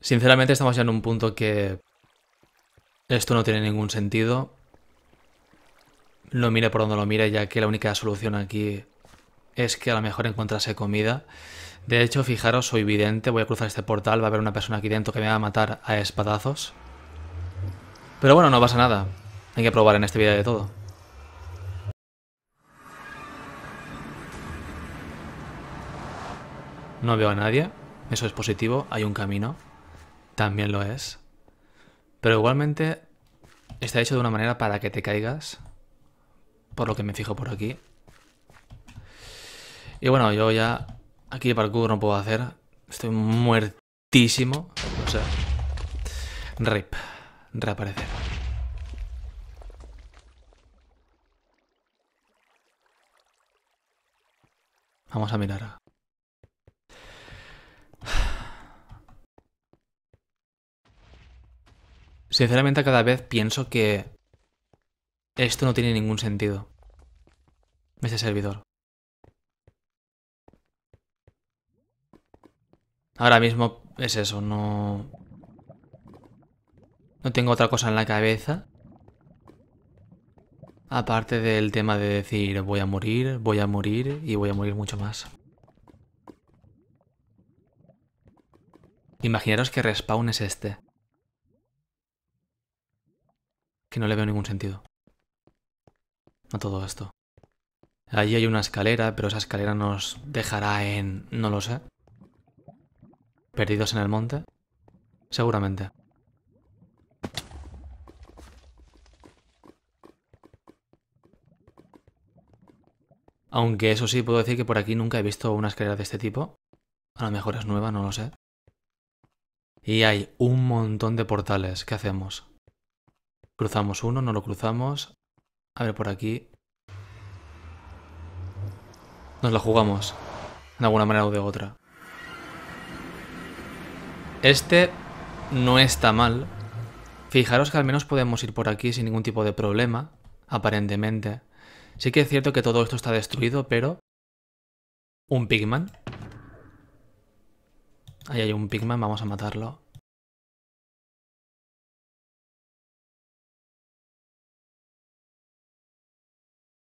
Sinceramente estamos ya en un punto que esto no tiene ningún sentido. Lo mire por donde lo mire, ya que la única solución aquí es que a lo mejor encontrase comida. De hecho, fijaros, soy vidente, voy a cruzar este portal, va a haber una persona aquí dentro que me va a matar a espadazos. Pero bueno, no pasa nada. Hay que probar en este video de todo. No veo a nadie, eso es positivo, hay un camino también lo es. Pero igualmente está hecho de una manera para que te caigas. Por lo que me fijo por aquí. Y bueno, yo ya aquí parkour no puedo hacer. Estoy muertísimo. O sea, rip. Reaparecer. Vamos a mirar. Sinceramente cada vez pienso que esto no tiene ningún sentido. Ese servidor. Ahora mismo es eso, no... No tengo otra cosa en la cabeza. Aparte del tema de decir voy a morir, voy a morir y voy a morir mucho más. Imaginaros que respawn es este que no le veo ningún sentido. A todo esto. Allí hay una escalera, pero esa escalera nos dejará en... no lo sé. ¿Perdidos en el monte? Seguramente. Aunque eso sí, puedo decir que por aquí nunca he visto una escalera de este tipo. A lo mejor es nueva, no lo sé. Y hay un montón de portales. ¿Qué hacemos? Cruzamos uno, no lo cruzamos. A ver por aquí. Nos lo jugamos. De alguna manera o de otra. Este no está mal. Fijaros que al menos podemos ir por aquí sin ningún tipo de problema, aparentemente. Sí que es cierto que todo esto está destruido, pero... ¿Un Pigman? Ahí hay un Pigman, vamos a matarlo.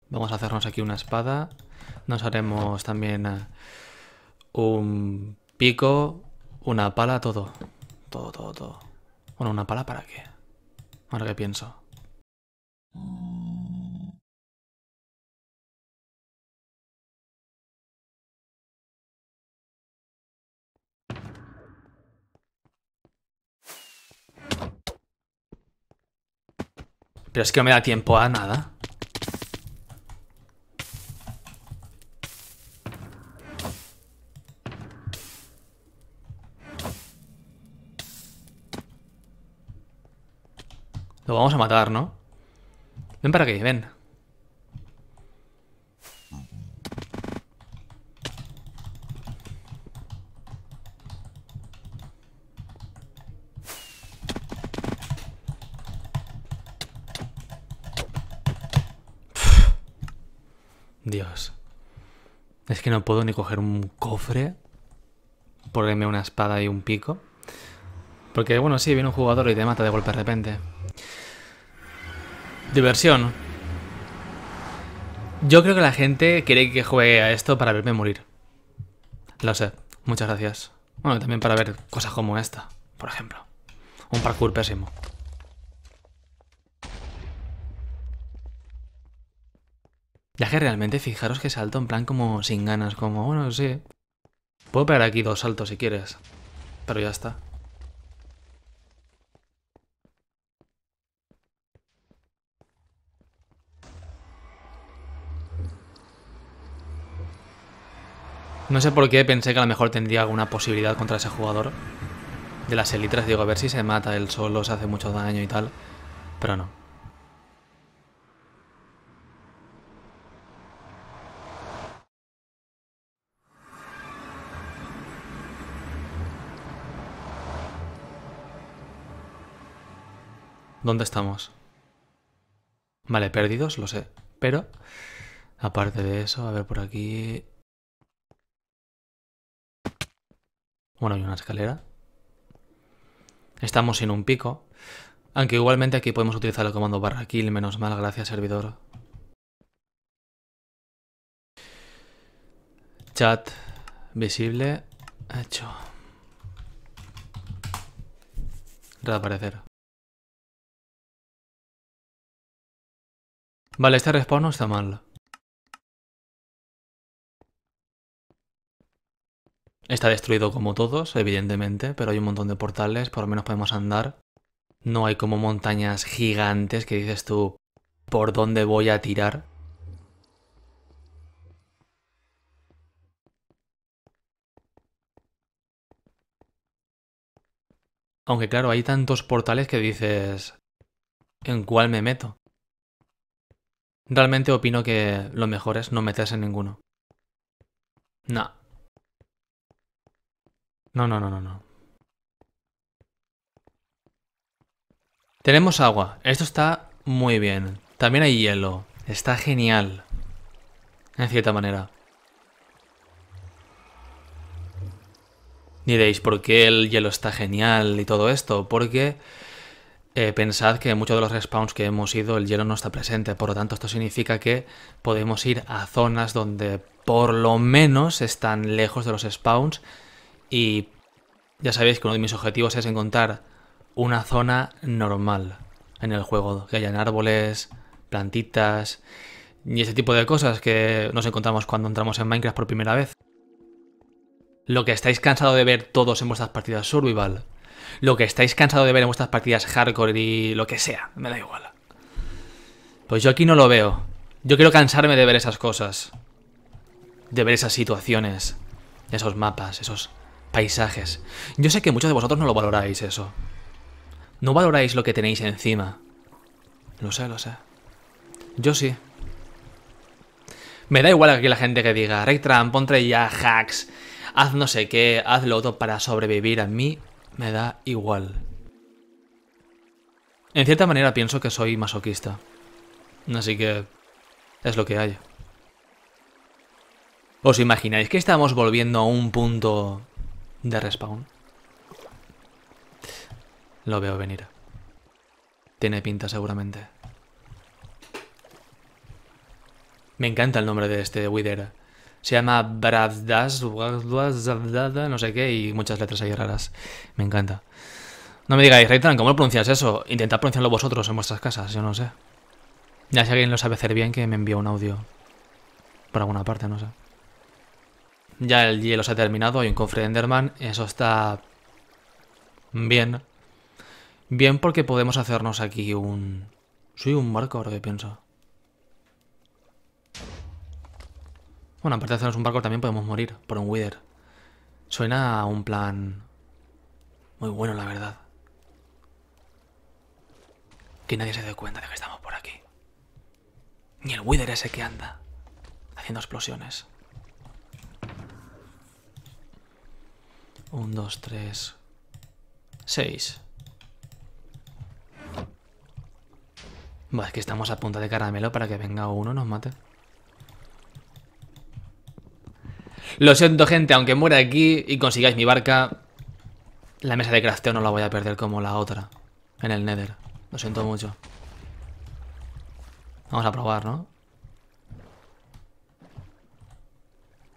Vamos a hacernos aquí una espada. Nos haremos también eh, un pico, una pala, todo. Todo, todo, todo. Bueno, ¿una pala para qué? Ahora que pienso. Pero es que no me da tiempo a nada. Lo vamos a matar, ¿no? Ven para aquí, ven. Dios. Es que no puedo ni coger un cofre, ponerme una espada y un pico. Porque bueno, sí, viene un jugador y te mata de golpe de repente. Diversión. Yo creo que la gente quiere que juegue a esto para verme morir. Lo sé. Muchas gracias. Bueno, también para ver cosas como esta, por ejemplo. Un parkour pésimo. Ya que realmente fijaros que salto en plan como sin ganas, como, bueno, sí. Puedo pegar aquí dos saltos si quieres. Pero ya está. No sé por qué pensé que a lo mejor tendría alguna posibilidad contra ese jugador de las elitras. Digo, a ver si se mata él solo, se hace mucho daño y tal. Pero no. ¿Dónde estamos? Vale, perdidos, lo sé. Pero, aparte de eso, a ver por aquí... Bueno, hay una escalera. Estamos en un pico. Aunque igualmente aquí podemos utilizar el comando barra kill, menos mal, gracias servidor. Chat visible hecho. Reaparecer. Vale, este respawn no está mal. Está destruido como todos, evidentemente, pero hay un montón de portales, por lo menos podemos andar. No hay como montañas gigantes que dices tú, ¿por dónde voy a tirar? Aunque claro, hay tantos portales que dices, ¿en cuál me meto? Realmente opino que lo mejor es no meterse en ninguno. No, no, no, no, no, no. Tenemos agua. Esto está muy bien. También hay hielo. Está genial. En cierta manera. Diréis, ¿por qué el hielo está genial y todo esto? Porque eh, pensad que en muchos de los respawns que hemos ido el hielo no está presente. Por lo tanto, esto significa que podemos ir a zonas donde por lo menos están lejos de los spawns y ya sabéis que uno de mis objetivos es encontrar una zona normal en el juego, que hayan árboles, plantitas y ese tipo de cosas que nos encontramos cuando entramos en Minecraft por primera vez. Lo que estáis cansado de ver todos en vuestras partidas survival, lo que estáis cansado de ver en vuestras partidas hardcore y lo que sea, me da igual. Pues yo aquí no lo veo. Yo quiero cansarme de ver esas cosas. De ver esas situaciones. Esos mapas, esos paisajes. Yo sé que muchos de vosotros no lo valoráis eso. No valoráis lo que tenéis encima. Lo sé, lo sé. Yo sí. Me da igual aquí la gente que diga, Ray ponte ya hacks, haz no sé qué, haz lo otro para sobrevivir. A mí me da igual. En cierta manera pienso que soy masoquista. Así que es lo que hay. ¿Os imagináis que estamos volviendo a un punto de respawn. Lo veo venir. Tiene pinta seguramente. Me encanta el nombre de este Wither. Se llama Bravdas, no sé qué, y muchas letras ahí raras. Me encanta. No me digáis, Raytan, ¿cómo lo pronuncias eso? Intentad pronunciarlo vosotros en vuestras casas, yo no sé. Ya si alguien lo sabe hacer bien, que me envíe un audio. Por alguna parte, no sé. Ya el hielo se ha terminado, hay un cofre de Enderman, eso está bien. Bien porque podemos hacernos aquí un... Soy un barco ahora que pienso. Bueno, aparte de hacernos un barco también podemos morir por un Wither. Suena a un plan muy bueno, la verdad. Que nadie se dé cuenta de que estamos por aquí. Ni el Wither ese que anda haciendo explosiones. 1, 2, 3, 6. Vale, es que estamos a punta de caramelo para que venga uno y nos mate. Lo siento, gente, aunque muera aquí y consigáis mi barca, la mesa de crafteo no la voy a perder como la otra en el Nether. Lo siento mucho. Vamos a probar, ¿no?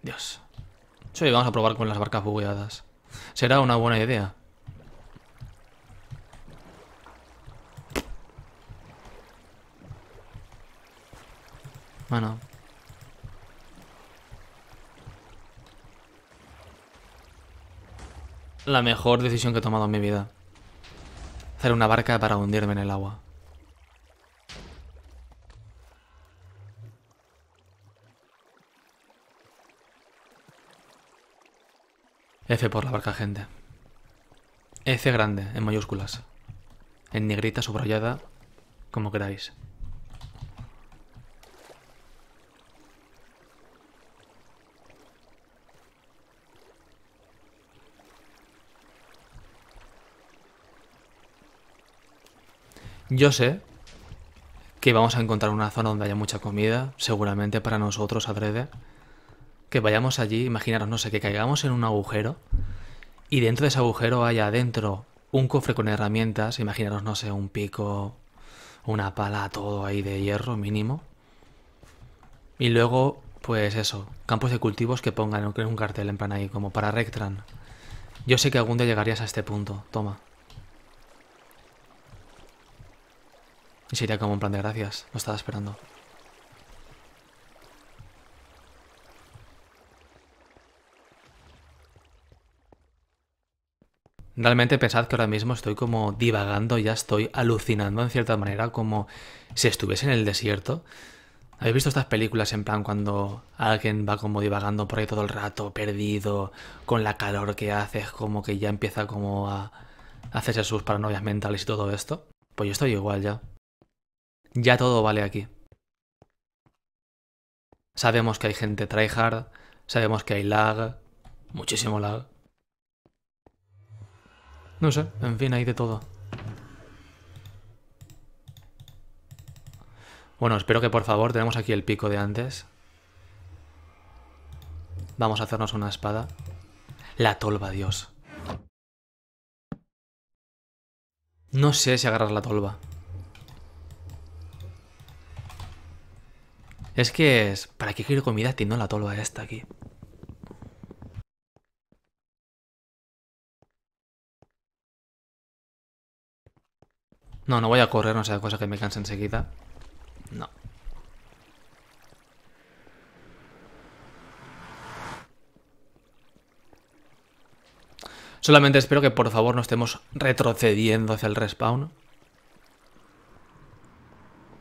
Dios. Sí, vamos a probar con las barcas bugueadas. Será una buena idea. Bueno. La mejor decisión que he tomado en mi vida. Hacer una barca para hundirme en el agua. F por la barca, gente. F grande, en mayúsculas. En negrita, subrayada, como queráis. Yo sé que vamos a encontrar una zona donde haya mucha comida, seguramente para nosotros adrede, que vayamos allí, imaginaros, no sé, que caigamos en un agujero y dentro de ese agujero haya adentro un cofre con herramientas, imaginaros, no sé, un pico, una pala, todo ahí de hierro mínimo. Y luego, pues eso, campos de cultivos que pongan un cartel en plan ahí, como para Rectran. Yo sé que algún día llegarías a este punto, toma. Y sería como un plan de gracias, lo estaba esperando. Realmente pensad que ahora mismo estoy como divagando, ya estoy alucinando en cierta manera, como si estuviese en el desierto. ¿Habéis visto estas películas en plan cuando alguien va como divagando por ahí todo el rato, perdido, con la calor que hace, como que ya empieza como a hacerse sus paranoias mentales y todo esto? Pues yo estoy igual ya. Ya todo vale aquí. Sabemos que hay gente tryhard, sabemos que hay lag, muchísimo lag. No sé, en fin, hay de todo. Bueno, espero que por favor, tenemos aquí el pico de antes. Vamos a hacernos una espada. La tolva, Dios. No sé si agarrar la tolva. Es que es... ¿Para qué quiero comida no la tolva esta aquí? No, no voy a correr, no sea cosa que me canse enseguida. No. Solamente espero que por favor no estemos retrocediendo hacia el respawn.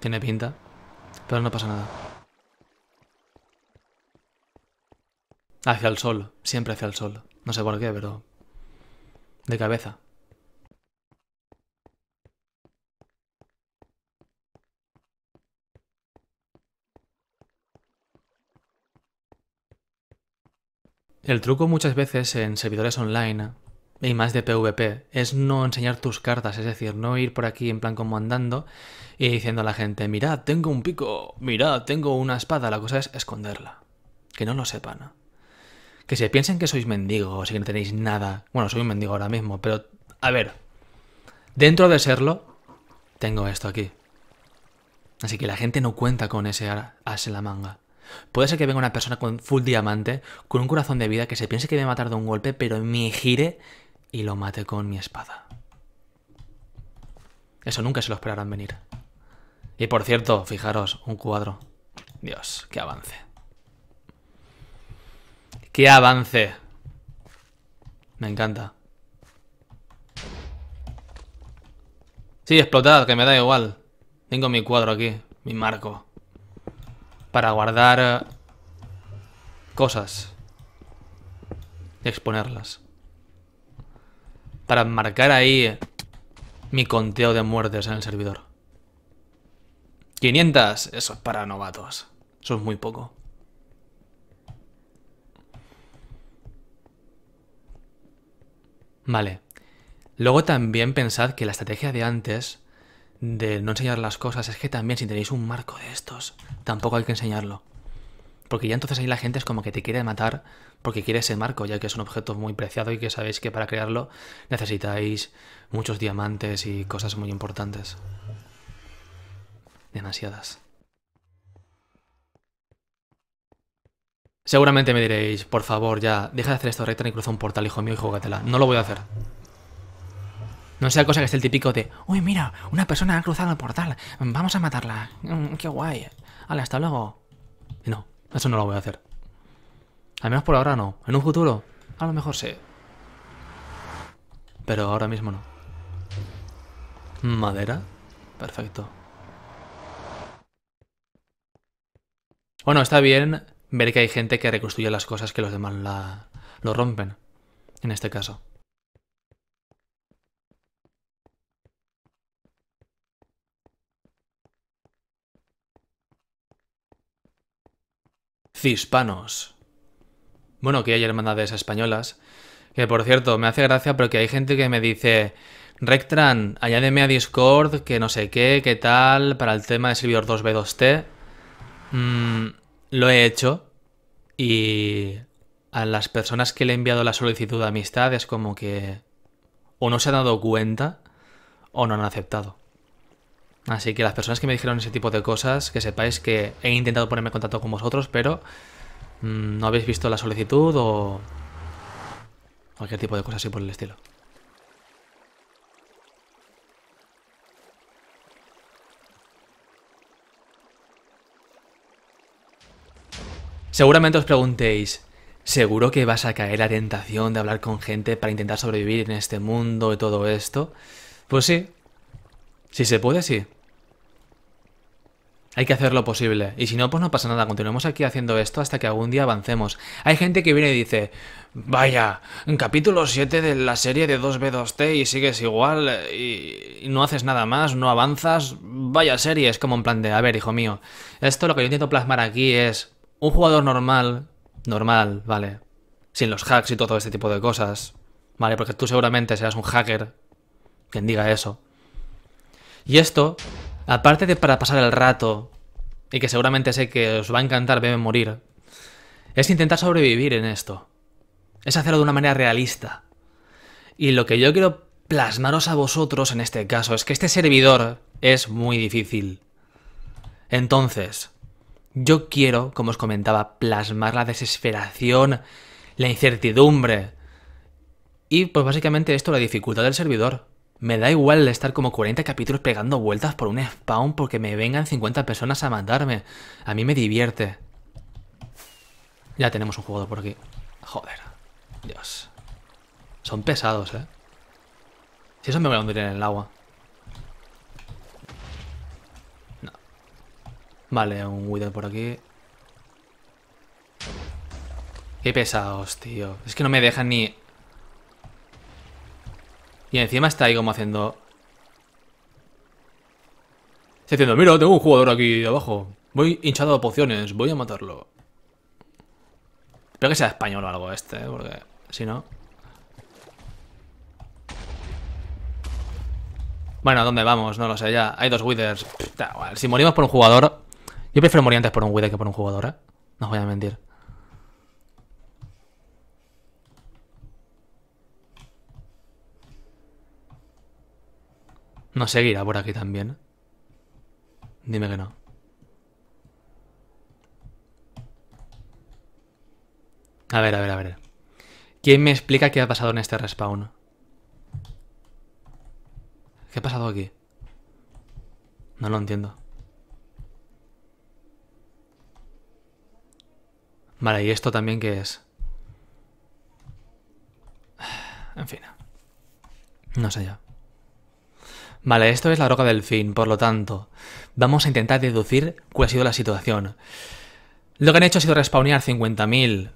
Tiene pinta. Pero no pasa nada. Hacia el sol. Siempre hacia el sol. No sé por qué, pero... De cabeza. El truco muchas veces en servidores online y más de PvP es no enseñar tus cartas, es decir, no ir por aquí en plan como andando y diciendo a la gente, mirad, tengo un pico, mirad, tengo una espada, la cosa es esconderla, que no lo sepan. Que se piensen que sois mendigos y que no tenéis nada. Bueno, soy un mendigo ahora mismo, pero a ver, dentro de serlo, tengo esto aquí. Así que la gente no cuenta con ese as en la manga. Puede ser que venga una persona con full diamante, con un corazón de vida, que se piense que me va a matar de un golpe, pero me gire y lo mate con mi espada. Eso nunca se lo esperarán venir. Y por cierto, fijaros, un cuadro. Dios, qué avance. ¡Qué avance! Me encanta. Sí, explotad, que me da igual. Tengo mi cuadro aquí, mi marco para guardar eh, cosas y exponerlas. Para marcar ahí mi conteo de muertes en el servidor. 500, eso es para novatos. Eso es muy poco. Vale. Luego también pensad que la estrategia de antes de no enseñar las cosas es que también si tenéis un marco de estos, tampoco hay que enseñarlo. Porque ya entonces ahí la gente es como que te quiere matar porque quiere ese marco, ya que es un objeto muy preciado y que sabéis que para crearlo necesitáis muchos diamantes y cosas muy importantes. Demasiadas. Seguramente me diréis, por favor, ya, deja de hacer esto recta y cruza un portal, hijo mío, y júgatela. No lo voy a hacer. No sea cosa que esté el típico de, uy, mira, una persona ha cruzado el portal, vamos a matarla, mm, qué guay, hasta luego. No, eso no lo voy a hacer. Al menos por ahora no, en un futuro, a lo mejor sé Pero ahora mismo no. Madera, perfecto. Bueno, está bien ver que hay gente que reconstruye las cosas que los demás la, lo rompen, en este caso. hispanos Bueno, que hay hermandades españolas. Que por cierto, me hace gracia porque hay gente que me dice, Rectran, añádeme a Discord, que no sé qué, qué tal, para el tema de servidor 2B2T. Mm, lo he hecho y a las personas que le he enviado la solicitud de amistad es como que o no se han dado cuenta o no han aceptado. Así que las personas que me dijeron ese tipo de cosas, que sepáis que he intentado ponerme en contacto con vosotros, pero mm, no habéis visto la solicitud o cualquier tipo de cosas así por el estilo. Seguramente os preguntéis, ¿seguro que vas a caer la tentación de hablar con gente para intentar sobrevivir en este mundo y todo esto? Pues sí, si se puede, sí. Hay que hacer lo posible. Y si no, pues no pasa nada. Continuemos aquí haciendo esto hasta que algún día avancemos. Hay gente que viene y dice, vaya, en capítulo 7 de la serie de 2B2T y sigues igual eh, y no haces nada más, no avanzas. Vaya serie, es como en plan de, a ver, hijo mío, esto lo que yo intento plasmar aquí es un jugador normal, normal, ¿vale? Sin los hacks y todo este tipo de cosas, ¿vale? Porque tú seguramente serás un hacker quien diga eso. Y esto, aparte de para pasar el rato, y que seguramente sé que os va a encantar verme morir, es intentar sobrevivir en esto. Es hacerlo de una manera realista. Y lo que yo quiero plasmaros a vosotros en este caso es que este servidor es muy difícil. Entonces, yo quiero, como os comentaba, plasmar la desesperación, la incertidumbre. Y pues básicamente esto, la dificultad del servidor. Me da igual estar como 40 capítulos pegando vueltas por un spawn porque me vengan 50 personas a matarme. A mí me divierte. Ya tenemos un jugador por aquí. Joder. Dios. Son pesados, ¿eh? Si eso me voy a hundir en el agua. No. Vale, un Wither por aquí. Qué pesados, tío. Es que no me dejan ni y encima está ahí como haciendo... Está diciendo, mira, tengo un jugador aquí abajo. Voy hinchado de pociones, voy a matarlo. Espero que sea español o algo este, ¿eh? porque si no... Bueno, ¿a dónde vamos? No lo sé, ya. Hay dos withers. Si morimos por un jugador... Yo prefiero morir antes por un wither que por un jugador, ¿eh? No os voy a mentir. No seguirá por aquí también. Dime que no. A ver, a ver, a ver. ¿Quién me explica qué ha pasado en este respawn? ¿Qué ha pasado aquí? No lo entiendo. Vale, ¿y esto también qué es? En fin. No sé ya. Vale, esto es la roca del fin, por lo tanto, vamos a intentar deducir cuál ha sido la situación. Lo que han hecho ha sido respawnear 50.000.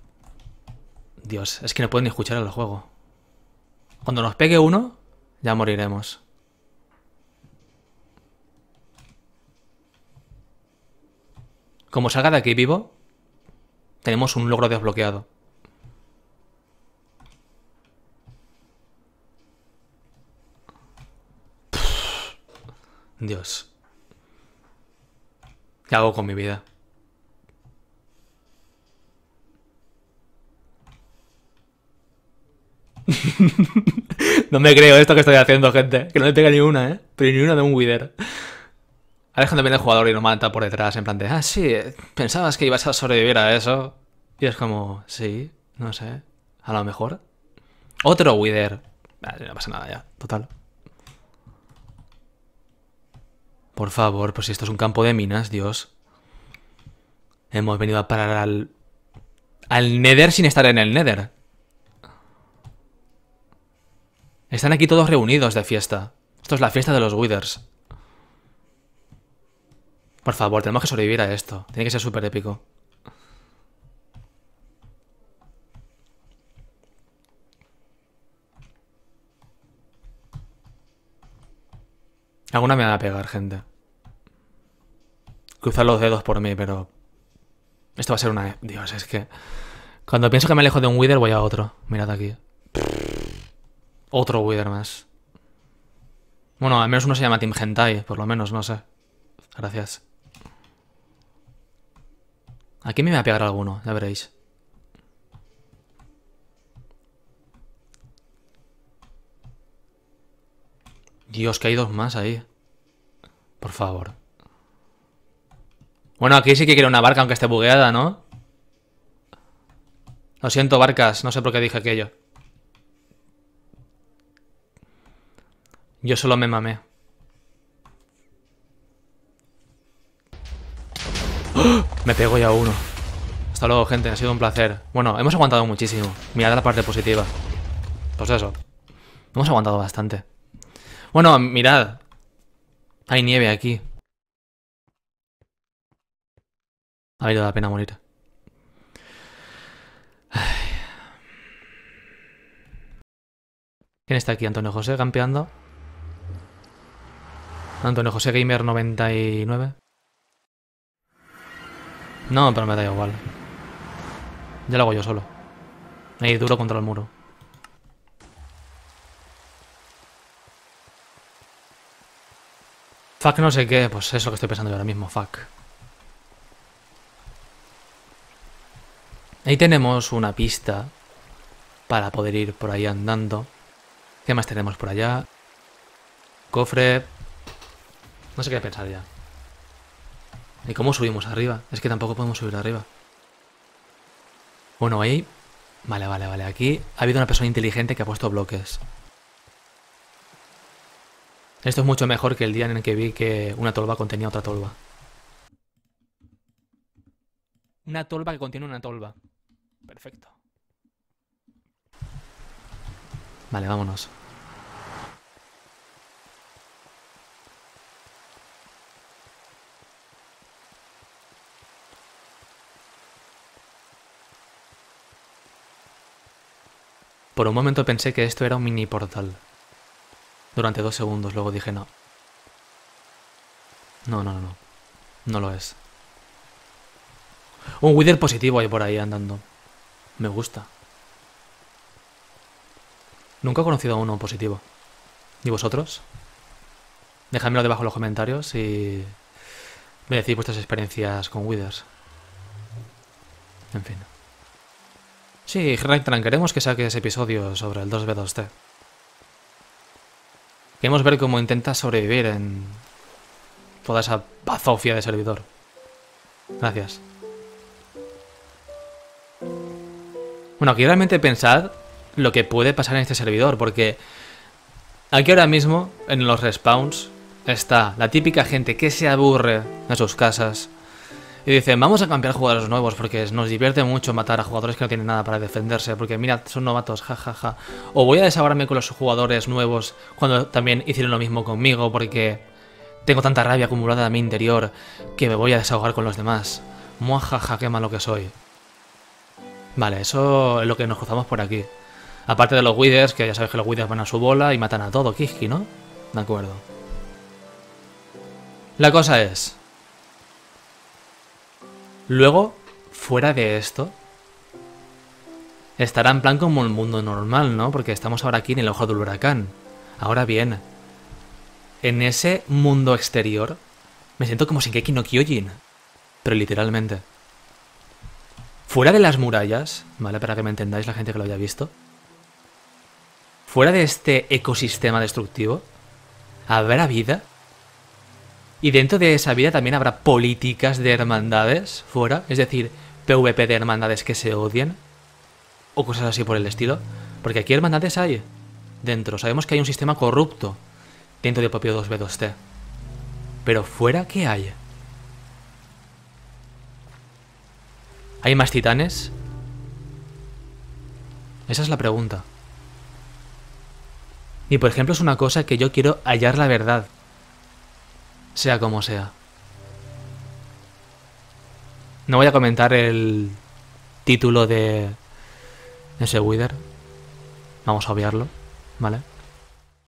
Dios, es que no pueden ni escuchar el juego. Cuando nos pegue uno, ya moriremos. Como salga de aquí vivo, tenemos un logro desbloqueado. Dios. ¿Qué hago con mi vida? no me creo esto que estoy haciendo, gente. Que no le pega ni una, ¿eh? Pero ni una de un Wither. cuando viene el jugador y lo mata por detrás, en plan de, ah, sí, pensabas que ibas a sobrevivir a eso. Y es como, sí, no sé, a lo mejor. Otro Wither. no pasa nada ya, total. Por favor, pues si esto es un campo de minas, Dios. Hemos venido a parar al... Al Nether sin estar en el Nether. Están aquí todos reunidos de fiesta. Esto es la fiesta de los Withers. Por favor, tenemos que sobrevivir a esto. Tiene que ser súper épico. Alguna me va a pegar, gente. Cruzad los dedos por mí, pero... Esto va a ser una... Dios, es que... Cuando pienso que me alejo de un Wither, voy a otro. Mirad aquí. Otro Wither más. Bueno, al menos uno se llama Team Hentai, por lo menos, no sé. Gracias. Aquí me va a pegar alguno, ya veréis. Dios, que hay dos más ahí. Por favor. Bueno, aquí sí que quiero una barca, aunque esté bugueada, ¿no? Lo siento, barcas. No sé por qué dije aquello. Yo solo me mamé. Me pego ya uno. Hasta luego, gente. Ha sido un placer. Bueno, hemos aguantado muchísimo. Mirad la parte positiva. Pues eso. Hemos aguantado bastante. Bueno, mirad. Hay nieve aquí. Ha habido la pena morir. ¿Quién está aquí? Antonio José, campeando. Antonio José Gamer 99. No, pero me da igual. Ya lo hago yo solo. Ahí duro contra el muro. Fuck no sé qué, pues eso que estoy pensando yo ahora mismo, fuck. Ahí tenemos una pista para poder ir por ahí andando. ¿Qué más tenemos por allá? Cofre. No sé qué pensar ya. ¿Y cómo subimos arriba? Es que tampoco podemos subir arriba. Bueno, ahí... Vale, vale, vale. Aquí ha habido una persona inteligente que ha puesto bloques. Esto es mucho mejor que el día en el que vi que una tolva contenía otra tolva. Una tolva que contiene una tolva. Perfecto. Vale, vámonos. Por un momento pensé que esto era un mini portal durante dos segundos, luego dije no. No, no, no, no. No lo es. Un Wither positivo hay por ahí andando. Me gusta. Nunca he conocido a uno positivo. ¿Y vosotros? Dejadmelo debajo en los comentarios y... Me decís vuestras experiencias con Withers. En fin. Sí, Ranktran, queremos que saques episodio sobre el 2B2T. Queremos ver cómo intenta sobrevivir en toda esa bazofia de servidor. Gracias. Bueno, aquí realmente pensad lo que puede pasar en este servidor, porque aquí ahora mismo, en los respawns, está la típica gente que se aburre en sus casas, y dicen, vamos a cambiar jugadores nuevos porque nos divierte mucho matar a jugadores que no tienen nada para defenderse, porque mira, son novatos, jajaja. Ja, ja. O voy a desahogarme con los jugadores nuevos cuando también hicieron lo mismo conmigo porque tengo tanta rabia acumulada en mi interior que me voy a desahogar con los demás. Muajaja, qué malo que soy. Vale, eso es lo que nos cruzamos por aquí. Aparte de los Withers, que ya sabes que los Withers van a su bola y matan a todo, Kiski, ¿no? De acuerdo. La cosa es, Luego, fuera de esto, estará en plan como el mundo normal, ¿no? Porque estamos ahora aquí en el ojo del huracán. Ahora bien, en ese mundo exterior, me siento como Shingeki no Kyojin. Pero literalmente. Fuera de las murallas, ¿vale? Para que me entendáis la gente que lo haya visto. Fuera de este ecosistema destructivo, ¿habrá vida? Y dentro de esa vida también habrá políticas de hermandades fuera, es decir, PvP de hermandades que se odien, o cosas así por el estilo. Porque aquí hermandades hay dentro. Sabemos que hay un sistema corrupto dentro de propio 2B2T. Pero fuera, ¿qué hay? ¿Hay más titanes? Esa es la pregunta. Y por ejemplo es una cosa que yo quiero hallar la verdad sea como sea. No voy a comentar el título de ese Wither. Vamos a obviarlo, ¿vale?